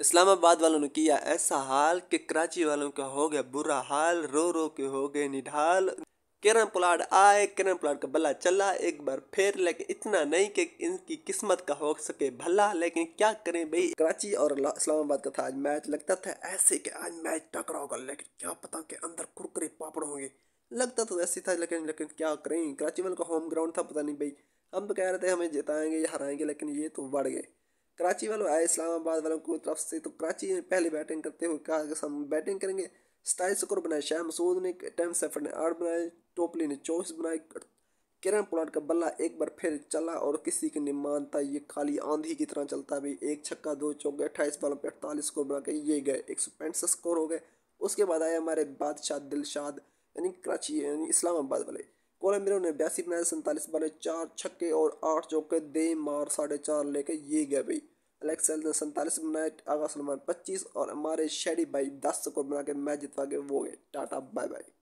इस्लामाबाद वालों ने किया ऐसा हाल कि कराची वालों का हो गया बुरा हाल रो रो के हो गए निढाल किरण पुलाड आए किरण पुलाड का बल्ला चला एक बार फिर लेकिन इतना नहीं कि इनकी किस्मत का हो सके भला लेकिन क्या करें भाई कराची और इस्लामाबाद का था आज मैच लगता था ऐसे कि आज मैच टकरा होगा लेकिन क्या पता कि अंदर कुरकुरे पापड़ होंगे लगता तो ऐसे था लेकिन लेकिन क्या करें कराची वालों का होम ग्राउंड था पता नहीं भाई हम तो कह रहे थे हमें जिताएंगे या हराएंगे लेकिन ये तो बढ़ गए कराची वालों आए इस्लामाबाद वालों की तरफ से तो कराची ने पहले बैटिंग करते हुए कहा कि हम बैटिंग करेंगे सताईस स्कोर बनाए शाह मसूद ने टेम सेफर ने आठ बनाए टोपली ने चौबीस बनाए किरण पुलाट का बल्ला एक बार फिर चला और किसी की नहीं मानता ये खाली आंधी की तरह चलता भी एक छक्का दो चौके अट्ठाईस बालों पर अड़तालीस स्कोर बना के ये गए एक सौ पैंसठ स्कोर हो गए उसके बाद आए हमारे बादशाह दिलशाद यानी कराची यानी इस्लामाबाद वाले मेरे ने बयासी बनाए सैंतालीस बने चार छक्के और आठ चौके दे मार साढ़े चार लेके ये गए भाई एलेक्स ने सैंतालीस बनाए आगा सलमान पच्चीस और हमारे शेडी भाई दस स्कोर बना के मैच जितवा के वो गए टाटा बाय बाय